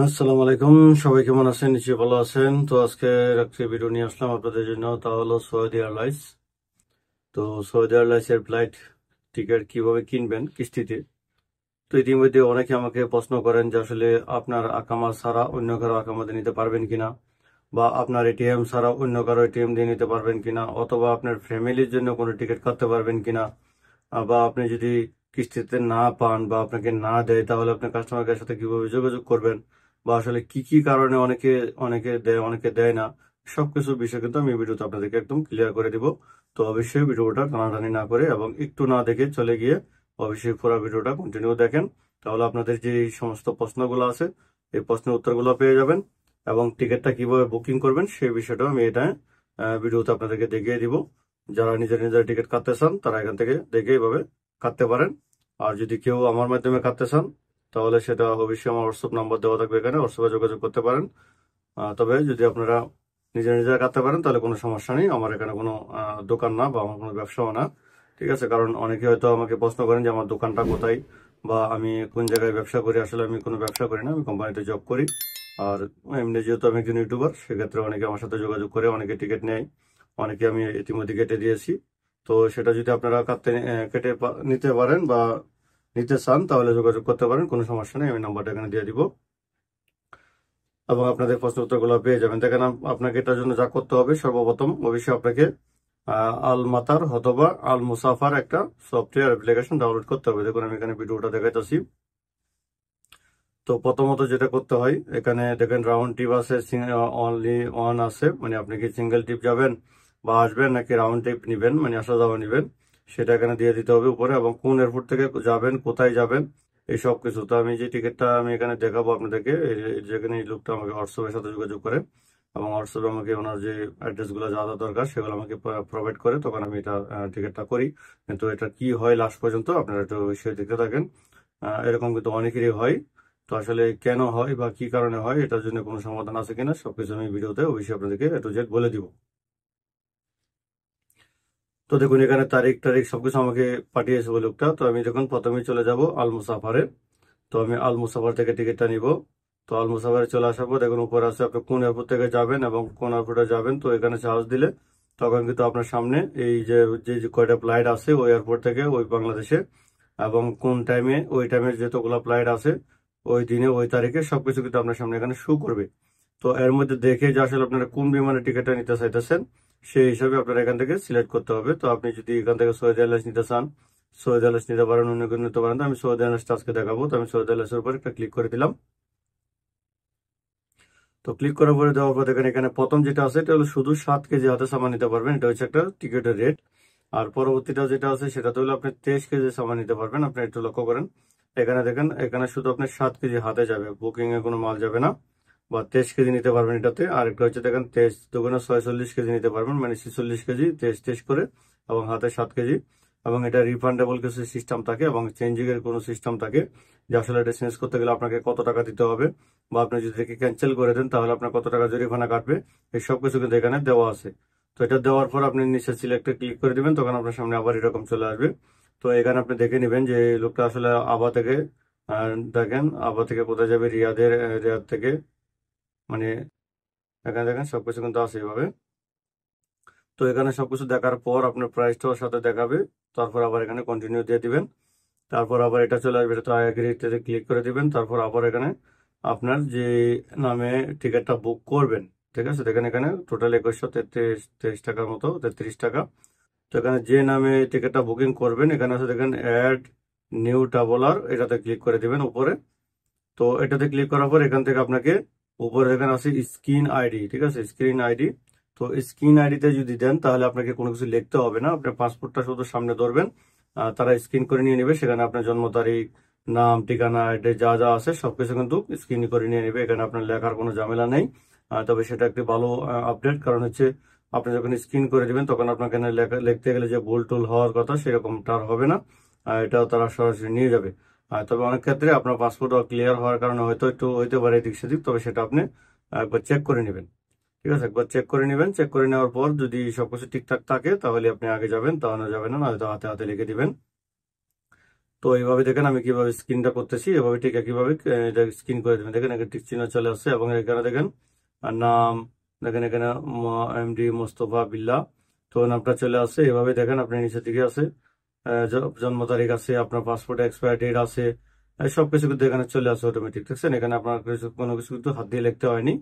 আসসালামু আলাইকুম সবাই কেমন আছেন নিশ্চয়ই ভালো আছেন তো আজকে একটি ভিডিও নিয়ে আসলাম আপনাদের জন্য তা হলো সৌদি এয়ারলাইন্স তো সৌদি এয়ারলাইন্সের ফ্লাইট টিকিট কিভাবে কিনবেন কিস্তিতে তো ইতিমধ্যে অনেকে আমাকে প্রশ্ন করেন যে আসলে আপনার আকামা ছাড়া অন্য কারো আকামাতে নিতে পারবেন কিনা বা আপনার এটিএম ছাড়া অন্য কারো এটিএম দিয়ে নিতে পারবেন কিনা অথবা আপনার ফ্যামিলির জন্য কোনো টিকিট কাটতে পারবেন কিনা বা আপনি যদি কিস্তিতে না পান বা আপনাকে না দেয় তাহলে আপনি কাস্টমার কেয়ার সাথে কিভাবে যোগাযোগ করবেন বা আসলে কি কি কারণে অনেকে অনেকে দেয় অনেকে দেয় না সবকিছু বিষয় কিন্তু আমি ভিডিওতে আপনাদেরকে একদম ক্লিয়ার করে দিব তো অবশ্যই ভিডিওটা টানাটানি না করে এবং একটু না দেখে চলে গিয়ে অবশ্যই পুরো ভিডিওটা কন্টিনিউ দেখেন তাহলে আপনাদের যে সমস্ত প্রশ্নগুলো আছে এই প্রশ্নের উত্তরগুলো পেয়ে যাবেন এবং টিকিটটা কিভাবে বুকিং করবেন সেই বিষয়টা আমি এটা ভিডিওতে আপনাদেরকে দেখিয়ে দিব যারা নিজের নিজের টিকিট কাটতে চান তারা এখান থেকে দেখে এইভাবে কাটতে পারেন আর যদি কেউ আমার মাধ্যমে কাটতে চান তাহলে সেটা অবশ্যই আমার হোয়াটসঅ্যাপ নাম্বার দেওয়া থাকবে এখানে হোয়াটসঅ্যাপে যোগাযোগ করতে পারেন তবে যদি আপনারা নিজে নিজেরা কাটতে পারেন তাহলে কোনো সমস্যা নেই আমার এখানে কোনো দোকান না বা আমার কোনো ব্যবসাও না ঠিক আছে কারণ অনেকে হয়তো আমাকে প্রশ্ন করেন যে আমার দোকানটা কোথায় বা আমি কোন জায়গায় ব্যবসা করি আসলে আমি কোনো ব্যবসা করি না আমি কোম্পানিতে জব করি আর এমনি যেহেতু আমি একজন ইউটিউবার সেক্ষেত্রে অনেকে আমার সাথে যোগাযোগ করে অনেকে টিকিট নেয় অনেকে আমি ইতিমধ্যে কেটে দিয়েছি তো সেটা যদি আপনারা কাটতে কেটে নিতে পারেন বা নিতে চান তাহলে যোগাযোগ করতে পারেন কোনো সমস্যা নেই আমি নাম্বারটা এখানে দিয়ে দিব এবং আপনাদের প্রশ্ন উত্তরগুলো পেয়ে যাবেন দেখেন আপনাকে এটার জন্য যা করতে হবে সর্বপ্রথম অবশ্যই আপনাকে আল মাতার অথবা আল মুসাফার একটা সফটওয়্যার অ্যাপ্লিকেশন ডাউনলোড করতে হবে দেখুন আমি এখানে ভিডিওটা দেখাইতেছি তো প্রথমত যেটা করতে হয় এখানে দেখেন রাউন্ড টিপ আছে অনলি ওয়ান আছে মানে আপনি কি সিঙ্গেল টিপ যাবেন বা আসবেন নাকি রাউন্ড টিপ নিবেন মানে আসা যাওয়া নিবেন সেটা এখানে দিয়ে দিতে হবে উপরে এবং কোন এয়ারপোর্ট থেকে যাবেন কোথায় যাবেন এই সব কিছু তো আমি যে টিকিটটা আমি এখানে দেখাবো আপনাদেরকে যেখানে এই লোকটা আমাকে হোয়াটসঅ্যাপের সাথে যোগাযোগ করে এবং হোয়াটসঅ্যাপে আমাকে ওনার যে অ্যাড্রেসগুলো যা যা দরকার সেগুলো আমাকে প্রোভাইড করে তখন আমি এটা টিকিটটা করি কিন্তু এটা কি হয় লাস্ট পর্যন্ত আপনারা একটু সে দেখতে থাকেন এরকম কিন্তু অনেকেরই হয় তো আসলে কেন হয় বা কি কারণে হয় এটার জন্য কোনো সমাধান আছে কিনা সবকিছু আমি ভিডিওতে অবশ্যই আপনাদেরকে এটু জেড বলে দিব তো দেখুন এখানে তারিখ তারিখ সবকিছু আমাকে পাঠিয়েছে ওই লোকটা তো আমি যখন প্রথমে চলে যাব আল মুসাফারে তো আমি আল মুসাফার থেকে টিকিটটা নিব তো আল মুসাফারে চলে আসার পর দেখুন উপরে আসে আপনি কোন এয়ারপোর্ট থেকে যাবেন এবং কোন এয়ারপোর্টে যাবেন তো এখানে চার্জ দিলে তখন কিন্তু আপনার সামনে এই যে যে কয়টা ফ্লাইট আছে ওই এয়ারপোর্ট থেকে ওই বাংলাদেশে এবং কোন টাইমে ওই টাইমে যতগুলো ফ্লাইট আছে ওই দিনে ওই তারিখে সবকিছু কিন্তু আপনার সামনে এখানে শু করবে তো এর মধ্যে দেখে যে আসলে আপনারা কোন বিমানে টিকিটটা নিতে চাইতেছেন সেই হিসাবে আপনারা এখান থেকে সিলেক্ট করতে হবে তো আপনি যদি এখান থেকে সৌদি এয়ারলাইন্স নিতে চান সৌদি এয়ারলাইন্স নিতে পারেন অন্য কেউ নিতে পারেন তো আমি সৌদি এয়ারলাইন্সটা আজকে দেখাবো তো আমি সৌদি এয়ারলাইন্সের উপর একটা ক্লিক করে দিলাম তো ক্লিক করার পরে দেওয়ার পর দেখেন এখানে প্রথম যেটা আছে এটা হলো শুধু সাত কেজি হাতে সামান নিতে পারবেন এটা হচ্ছে একটা টিকিটের রেট আর পরবর্তীটা যেটা আছে সেটা তো হলো আপনি তেইশ কেজি সামান নিতে পারবেন আপনি একটু লক্ষ্য করেন এখানে দেখেন এখানে শুধু আপনার সাত কেজি হাতে যাবে বুকিং এ কোনো মাল যাবে না বা তেইশ কেজি নিতে পারবেন এটাতে আরেকটা হচ্ছে দেখেন তেইশ ছয় ছয়চল্লিশ কেজি নিতে পারবেন মানে ছেচল্লিশ কেজি তেইশ তেইশ করে এবং হাতে সাত কেজি এবং এটা রিফান্ডেবল কিছু সিস্টেম থাকে এবং চেঞ্জিং এর কোনো সিস্টেম থাকে যে আসলে এটা চেঞ্জ করতে গেলে আপনাকে কত টাকা দিতে হবে বা আপনি যদি এটাকে ক্যান্সেল করে দেন তাহলে আপনার কত টাকা জরিমানা কাটবে এই সব কিছু কিন্তু এখানে দেওয়া আছে তো এটা দেওয়ার পর আপনি নিচে সিলেক্টে ক্লিক করে দিবেন তখন আপনার সামনে আবার এরকম চলে আসবে তো এখানে আপনি দেখে নেবেন যে লোকটা আসলে আবা থেকে দেখেন আবা থেকে কোথায় যাবে রিয়াদের রিয়াদ থেকে মানে এখানে দেখেন সবকিছু কিন্তু আছে এইভাবে তো এখানে সবকিছু দেখার পর আপনার প্রাইসটাও সাথে দেখাবে তারপর আবার এখানে কন্টিনিউ দিয়ে দিবেন তারপর আবার এটা চলে আসবে এটা অ্যাগ্রিতে ক্লিক করে দিবেন তারপর আবার এখানে আপনার যে নামে টিকিটটা বুক করবেন ঠিক আছে দেখেন এখানে টোটাল একুশশো তেত্রিশ তেইশ টাকার মতো তেত্রিশ টাকা তো এখানে যে নামে টিকিটটা বুকিং করবেন এখানে আছে দেখেন অ্যাড নিউ ট্রাভেলার এটাতে ক্লিক করে দিবেন উপরে তো এটাতে ক্লিক করার পর এখান থেকে আপনাকে উপরে এখানে আছে স্ক্রিন আইডি ঠিক আছে স্ক্রিন আইডি তো স্ক্রিন আইডিতে যদি দেন তাহলে আপনাকে কোনো কিছু লিখতে হবে না আপনার পাসপোর্টটা শুধু সামনে ধরবেন তারা স্ক্রিন করে নিয়ে নেবে সেখানে আপনার জন্ম তারিখ নাম ঠিকানা অ্যাড্রেস যা যা আছে সবকিছু কিন্তু স্ক্রিন করে নিয়ে নেবে এখানে আপনার লেখার কোনো ঝামেলা নেই তবে সেটা একটি ভালো আপডেট কারণ হচ্ছে আপনি যখন স্ক্রিন করে দেবেন তখন আপনাকে লিখতে গেলে যে বোল টোল হওয়ার কথা সেরকমটা আর হবে না এটাও তারা সরাসরি নিয়ে যাবে তবে অনেক ক্ষেত্রে আপনার পাসপোর্ট ক্লিয়ার হওয়ার কারণে হয়তো একটু হইতে পারে এদিক সেদিক তবে সেটা আপনি একবার চেক করে নেবেন ঠিক আছে একবার চেক করে নেবেন চেক করে নেওয়ার পর যদি সবকিছু ঠিকঠাক থাকে তাহলে আপনি আগে যাবেন তা না যাবেন না হয়তো হাতে হাতে লিখে দিবেন তো এইভাবে দেখেন আমি কিভাবে স্ক্রিনটা করতেছি এভাবে ঠিক একইভাবে স্ক্রিন করে দেবেন দেখেন এখানে ঠিক চিহ্ন চলে আসছে এবং এখানে দেখেন নাম দেখেন এখানে এম ডি মোস্তফা বিল্লা তো নামটা চলে আসছে এভাবে দেখেন আপনি নিচের দিকে আছে জন্ম তারিখ আছে আপনার পাসপোর্ট এক্সপায়ার ডেট আছে সবকিছু কিন্তু এখানে চলে আসে অটোমেটিক ঠিক আছে এখানে আপনার কোনো কিছু কিন্তু হাত দিয়ে লিখতে হয়নি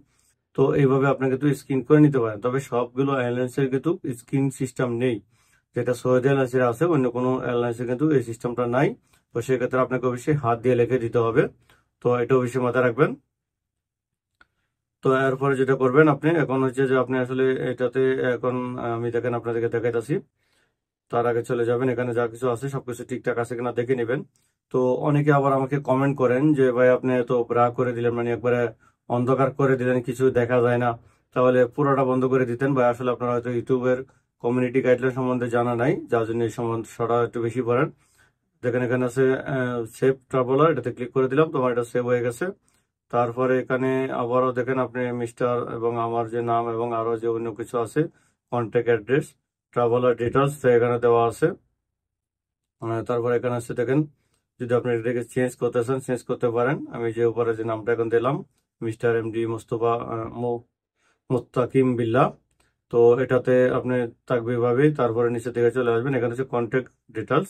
তো এইভাবে আপনাকে কিন্তু স্ক্রিন করে নিতে পারেন তবে সবগুলো এয়ারলাইন্সের কিন্তু স্ক্রিন সিস্টেম নেই যেটা সৌদি এয়ারলাইন্সের আছে অন্য কোনো এয়ারলাইন্সে কিন্তু এই সিস্টেমটা নাই তো সেক্ষেত্রে আপনাকে অবশ্যই হাত দিয়ে লিখে দিতে হবে তো এটা অবশ্যই মাথায় রাখবেন তো এরপরে যেটা করবেন আপনি এখন হচ্ছে যে আপনি আসলে এটাতে এখন আমি দেখেন আপনাদেরকে দেখাইতেছি তার আগে চলে যাবেন এখানে যা কিছু আছে সবকিছু ঠিকঠাক আছে কিনা দেখে নেবেন তো অনেকে আবার আমাকে কমেন্ট করেন যে ভাই আপনি তো ব্রা করে দিলেন মানে একবারে অন্ধকার করে দিলেন কিছু দেখা যায় না তাহলে পুরোটা বন্ধ করে দিতেন ভাই আসলে আপনারা হয়তো ইউটিউবের কমিউনিটি গাইডলাইন সম্বন্ধে জানা নাই যার জন্য এই সমস্যাটা একটু বেশি পড়েন দেখেন এখানে আছে সেভ ট্রাভেলার এটাতে ক্লিক করে দিলাম তোমার এটা সেভ হয়ে গেছে তারপরে এখানে আবারও দেখেন আপনি মিস্টার এবং আমার যে নাম এবং আরও যে অন্য কিছু আছে কন্ট্যাক্ট অ্যাড্রেস ট্রাভেলার ডিটেলস এখানে দেওয়া আছে মানে তারপর এখানে আছে দেখেন যদি আপনি এটাকে চেঞ্জ করতে চান চেঞ্জ করতে পারেন আমি যে উপরে যে নামটা এখন দিলাম mister M D Mostafa Mostakim Billa তো এটাতে আপনি থাকবে ভাবেই তারপরে নিচে থেকে চলে আসবেন এখানে হচ্ছে কন্ট্যাক্ট ডিটেলস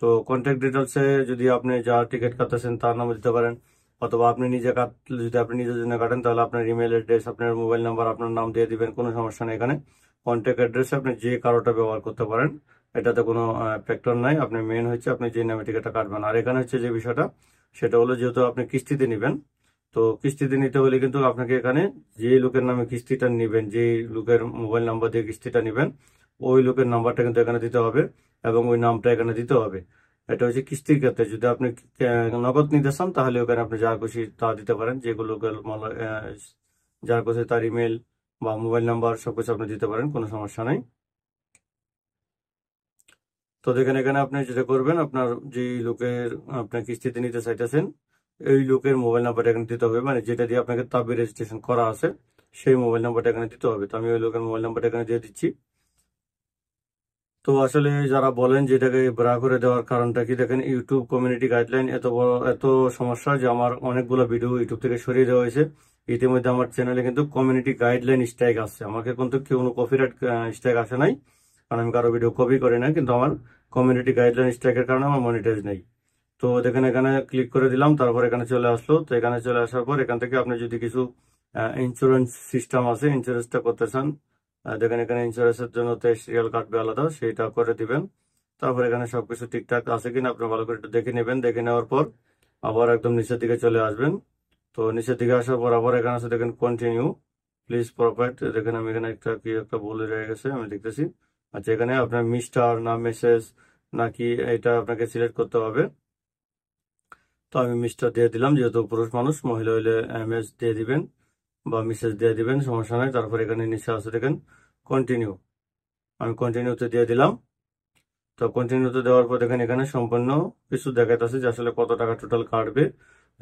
তো কন্ট্যাক্ট ডিটেলসে যদি আপনি যা টিকিট কাটতেছেন তার নামও দিতে পারেন অথবা আপনি নিজে কাট যদি আপনি নিজের জন্য কাটেন তাহলে আপনার ইমেল অ্যাড্রেস আপনার মোবাইল নাম্বার আপনার নাম দিয়ে দিবেন কোনো সমস্যা নেই এখানে কন্ট্যাক্ট অ্যাড্রেসে আপনি যে কারোটা ব্যবহার করতে পারেন এটাতে কোনো ফ্যাক্টর নাই আপনি মেন হচ্ছে আপনি যে নামে টিকাটা কাটবেন আর এখানে হচ্ছে যে বিষয়টা সেটা হলো যেহেতু আপনি কিস্তিতে নেবেন তো কিস্তিতে নিতে হলে কিন্তু আপনাকে এখানে যে লোকের নামে কিস্তিটা নেবেন যে লোকের মোবাইল নাম্বার দিয়ে কিস্তিটা নেবেন ওই লোকের নাম্বারটা কিন্তু এখানে দিতে হবে এবং ওই নামটা এখানে দিতে হবে এটা হচ্ছে কিস্তির ক্ষেত্রে যদি আপনি নগদ নিতে চান তাহলে ওখানে আপনি যা খুশি তা দিতে পারেন যেগুলো যার খুশি তার ইমেল বা মোবাইল নাম্বার সব কিছু আপনি দিতে পারেন কোনো সমস্যা নাই তো দেখেন এখানে আপনি যেটা করবেন আপনার যে লোকের আপনার কিস্তিতে নিতে চাইতেছেন এই লোকের মোবাইল নাম্বারটা এখানে দিতে হবে মানে যেটা দিয়ে আপনাকে তাবে রেজিস্ট্রেশন করা আছে সেই মোবাইল নাম্বারটা এখানে দিতে হবে তো আমি ওই লোকের মোবাইল নাম্বারটা এখানে দিয়ে দিচ্ছি তো আসলে যারা বলেন যেটাকে ব্রা করে দেওয়ার কারণটা কি দেখেন ইউটিউব কমিউনিটি গাইডলাইন এত বড় এত সমস্যা যে আমার অনেকগুলো ভিডিও ইউটিউব থেকে সরিয়ে দেওয়া হয়েছে ইতিমধ্যে আমার চ্যানেলে কিন্তু কমিউনিটি গাইডলাইন স্ট্রাইক আছে আমাকে কিন্তু কেউ কোনো কপিরাইট স্ট্রাইক আসে নাই কারণ আমি কারো ভিডিও কপি করি না কিন্তু আমার কমিউনিটি গাইডলাইন স্ট্রাইকের কারণে আমার মনিটাইজ নেই তো দেখেন এখানে ক্লিক করে দিলাম তারপর এখানে চলে আসলো তো এখানে চলে আসার পর এখান থেকে আপনি যদি কিছু ইন্স্যুরেন্স সিস্টেম আছে ইন্স্যুরেন্সটা করতে চান দেখেন এখানে ইন্স্যুরেন্সের জন্য তো সিরিয়াল কাটবে আলাদা সেইটা করে দিবেন তারপর এখানে সবকিছু ঠিকঠাক আছে কিনা আপনি ভালো করে একটু দেখে নেবেন দেখে নেওয়ার পর আবার একদম নিচের দিকে চলে আসবেন তো নিচের দিকে আসার পর আবার এখানে আছে দেখেন কন্টিনিউ প্লিজ প্রোভাইড দেখেন আমি এখানে একটা কি একটা ভুল রয়ে গেছে আমি দেখতেছি আচ্ছা এখানে আপনার মিস্টার না মেসেজ নাকি এটা আপনাকে সিলেক্ট করতে হবে তো আমি মিস্টার দিয়ে দিলাম যেহেতু পুরুষ মানুষ মহিলা হইলে এম এস দিয়ে দিবেন বা মিসেজ দিয়ে দিবেন সমস্যা নাই তারপর এখানে নিচে আছে দেখেন কন্টিনিউ আমি কন্টিনিউতে দিয়ে দিলাম তো কন্টিনিউতে দেওয়ার পর দেখেন এখানে সম্পূর্ণ কিছু দেখাইতেছে যে আসলে কত টাকা টোটাল কাটবে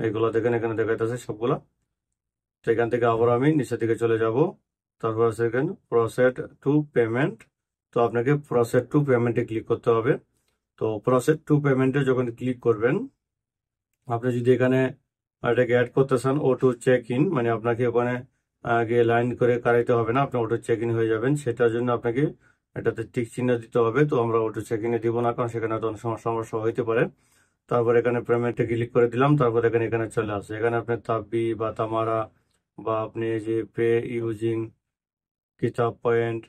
এইগুলো দেখেন এখানে দেখাইতেছে সবগুলা তো এখান থেকে আবার আমি নিচের দিকে চলে যাব তারপর আছে এখানে প্রসেড টু পেমেন্ট তো আপনাকে প্রসেড টু পেমেন্টে ক্লিক করতে হবে তো প্রসেড টু পেমেন্টে যখন ক্লিক করবেন আপনি যদি এখানে এটাকে অ্যাড করতে চান ও টু চেক ইন মানে আপনাকে ওখানে আগে লাইন করে কারাইতে হবে না আপনি ওটো চেক ইন হয়ে যাবেন সেটার জন্য আপনাকে এটাতে টিক চিহ্ন দিতে হবে তো আমরা ওটো চেক ইনে দিব না কারণ সেখানে তো সমস্যা হইতে পারে তারপর এখানে পেমেন্টে ক্লিক করে দিলাম তারপর এখানে এখানে চলে আসে এখানে আপনি তাপবি বা তামারা বা আপনি যে পে ইউজিং কিতাব পয়েন্ট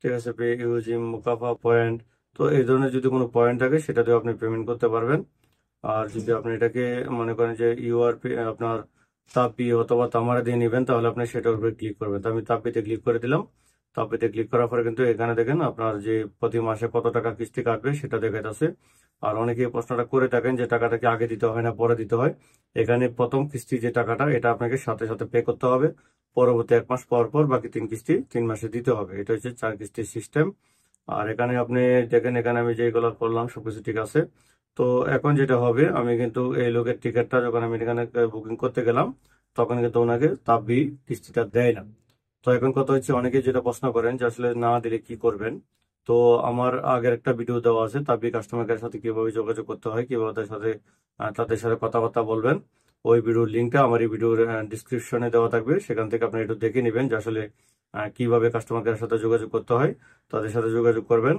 ঠিক আছে পে ইউজিং মুকাফা পয়েন্ট তো এই ধরনের যদি কোনো পয়েন্ট থাকে সেটা দিয়ে আপনি পেমেন্ট করতে পারবেন আর যদি আপনি এটাকে মনে করেন যে ইউআরপি আপনার তাপি অথবা তামারা দিয়ে নেবেন তাহলে আপনি সেটার উপরে ক্লিক করবেন তো আমি তাপিতে ক্লিক করে দিলাম তাপিতে ক্লিক করার পরে কিন্তু এখানে দেখেন আপনার যে প্রতি মাসে কত টাকা কিস্তি কাটবে সেটা আছে আর অনেকে প্রশ্নটা করে থাকেন যে টাকাটাকে আগে দিতে হয় না পরে দিতে হয় এখানে প্রথম কিস্তি যে টাকাটা এটা আপনাকে সাথে সাথে পে করতে হবে পরবর্তী এক মাস পর পর বাকি তিন কিস্তি তিন মাসে দিতে হবে এটা হচ্ছে চার কিস্তির সিস্টেম আর এখানে আপনি দেখেন এখানে আমি যেগুলো করলাম সবকিছু ঠিক আছে তো এখন যেটা হবে আমি কিন্তু এই লোকের টিকিটটা যখন আমি এখানে বুকিং করতে গেলাম তখন কিন্তু ওনাকে তাপবি কিস্তিটা দেয় না তো এখন কথা হচ্ছে অনেকে যেটা প্রশ্ন করেন যে আসলে না দিলে কি করবেন তো আমার আগের একটা ভিডিও দেওয়া আছে তাবি কাস্টমার কেয়ারের সাথে কিভাবে যোগাযোগ করতে হয় কিভাবে তাদের সাথে তাদের সাথে কথাবার্তা বলবেন ওই ভিডিওর লিঙ্কটা আমার এই ভিডিওর ডিসক্রিপশনে দেওয়া থাকবে সেখান থেকে আপনি একটু দেখে নেবেন যে আসলে কিভাবে কাস্টমার কেয়ারের সাথে যোগাযোগ করতে হয় তাদের সাথে যোগাযোগ করবেন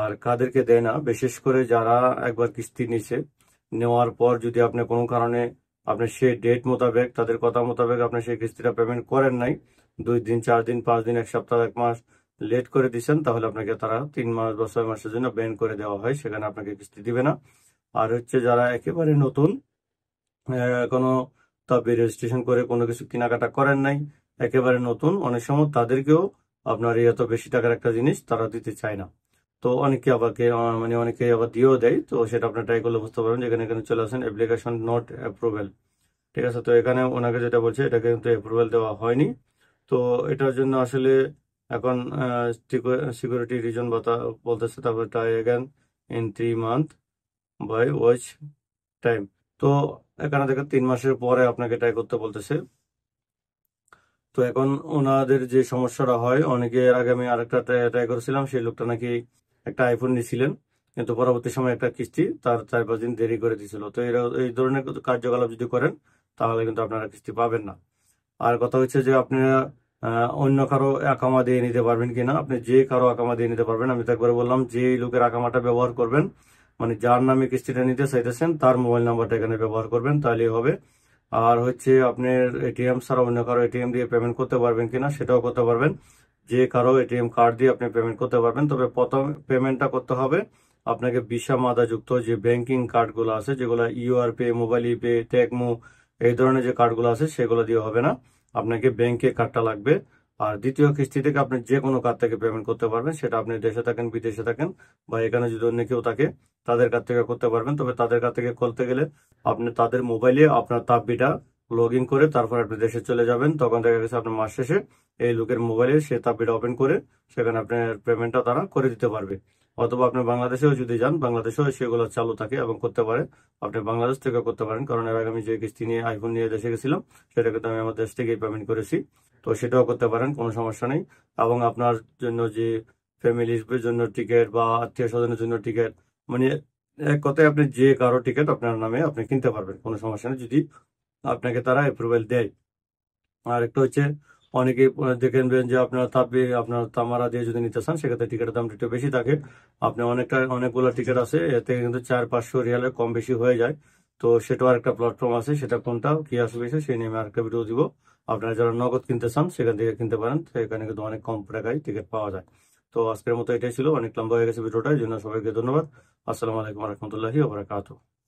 আর কাদেরকে দেয় না বিশেষ করে যারা একবার কিস্তি নিছে নেওয়ার পর যদি আপনি কোনো কারণে আপনি সে ডেট মোতাবেক তাদের কথা মোতাবেক আপনি সেই কিস্তিটা পেমেন্ট করেন নাই দুই দিন চার দিন পাঁচ দিন এক সপ্তাহ এক মাস লেট করে দিচ্ছেন তাহলে আপনাকে তারা তিন মাস বা ছয় মাসের জন্য ব্যান করে দেওয়া হয় সেখানে আপনাকে কিস্তি দিবে না আর হচ্ছে যারা একেবারে নতুন কোনো তবে রেজিস্ট্রেশন করে কোনো কিছু কেনাকাটা করেন নাই একেবারে নতুন অনেক সময় তাদেরকেও আপনার এত বেশি টাকার একটা জিনিস তারা দিতে চায় না তো অনেকে আবারকে মানে অনেকে আবার দিয়েও দেয় তো সেটা আপনার ট্রাই করলে বুঝতে পারবেন যেখানে এখানে চলে আসেন অ্যাপ্লিকেশন নট অ্যাপ্রুভেল ঠিক আছে তো এখানে ওনাকে যেটা বলছে এটা কিন্তু অ্যাপ্রুভেল দেওয়া হয়নি তো এটার জন্য আসলে এখন সিকিউরিটি রিজন বলতেছে তারপর try again in three month by watch time তো এখানে দেখেন তিন মাসের পরে আপনাকে ট্রাই করতে বলতেছে তো এখন ওনাদের যে সমস্যাটা হয় অনেকে আগে আমি আরেকটা ট্রাই করেছিলাম সেই লোকটা নাকি একটা আইফোন নিয়েছিলেন কিন্তু পরবর্তী সময় একটা কিস্তি তার চার পাঁচ দিন দেরি করে দিয়েছিল তো এই ধরনের কার্যকলাপ যদি করেন তাহলে কিন্তু আপনারা কিস্তি পাবেন না আর কথা হচ্ছে যে আপনারা অন্য কারো আকামা দিয়ে নিতে পারবেন কিনা আপনি যে কারো আকামা দিয়ে নিতে পারবেন আমি তারপরে বললাম যে লোকের আকামাটা ব্যবহার করবেন মানে যার নামে কিস্তিটা নিতে চাইতেছেন তার মোবাইল নাম্বারটা এখানে ব্যবহার করবেন তাহলে হবে আর হচ্ছে আপনার এটিএম ছাড়া অন্য কারো এটিএম দিয়ে পেমেন্ট করতে পারবেন কিনা সেটাও করতে পারবেন যে কারো এটিএম কার্ড দিয়ে আপনি পেমেন্ট করতে পারবেন তবে প্রথম পেমেন্টটা করতে হবে আপনাকে বিশা মাদাযুক্ত যে ব্যাংকিং কার্ডগুলো আছে যেগুলো ইউআর পে মোবাইল পে টেকমো এই ধরনের যে কার্ডগুলো আছে সেগুলো দিয়ে হবে না আপনাকে ব্যাংকে কার্ডটা লাগবে আর দ্বিতীয় কিস্তি থেকে আপনি যে কোনো কার্ড থেকে পেমেন্ট করতে পারবেন সেটা আপনি দেশে থাকেন বিদেশে থাকেন বা এখানে যদি অন্য কেউ থাকে তাদের কাছ থেকে করতে পারবেন তবে তাদের কাছ থেকে করতে গেলে আপনি তাদের মোবাইলে আপনার তাপবিটা লগ ইন করে তারপর আপনি দেশে চলে যাবেন তখন দেখা গেছে আপনার মাস শেষে এই লোকের মোবাইলে সে তাপবিটা ওপেন করে সেখানে আপনার পেমেন্টটা তারা করে দিতে পারবে অথবা আপনি বাংলাদেশেও যদি যান বাংলাদেশেও সেগুলো চালু থাকে এবং করতে পারে আপনি বাংলাদেশ থেকে করতে পারেন কারণ এর আগে আমি যে কিস্তি নিয়ে আইফোন নিয়ে দেশে গেছিলাম সেটা কিন্তু আমি আমার দেশ থেকেই পেমেন্ট করেছি তো সেটাও করতে পারেন কোনো সমস্যা নেই এবং আপনার জন্য যে ফ্যামিলির জন্য টিকিট বা আত্মীয় স্বজনের জন্য টিকিট মানে এক কথায় আপনি যে কারো টিকিট আপনার নামে আপনি কিনতে পারবেন কোনো সমস্যা নেই যদি আপনাকে তারা অ্যাপ্রুভেল দেয় আর একটা হচ্ছে অনেকে দেখেন যে আপনার তাপে আপনার তামারা দিয়ে যদি নিতে চান সেক্ষেত্রে টিকিটের দামটা একটু বেশি থাকে আপনি অনেকটা অনেকগুলো টিকিট আছে এতে কিন্তু চার পাঁচশো রিয়ালে কম বেশি হয়ে যায় তো সেটাও একটা প্ল্যাটফর্ম আছে সেটা কোনটা কি আসবে সেই নিয়ে আমি আরেকটা ভিডিও দিব আপনারা যারা নগদ কিনতে চান সেখান থেকে কিনতে পারেন এখানে কিন্তু অনেক কম টাকায় টিকিট পাওয়া যায় তো আজকের মতো এটাই ছিল অনেক লম্বা হয়ে গেছে ভিডিওটা এই জন্য সবাইকে ধন্যবাদ আসসালামু আলাইকুম রহমতুল্লাহি ওবরাকাতু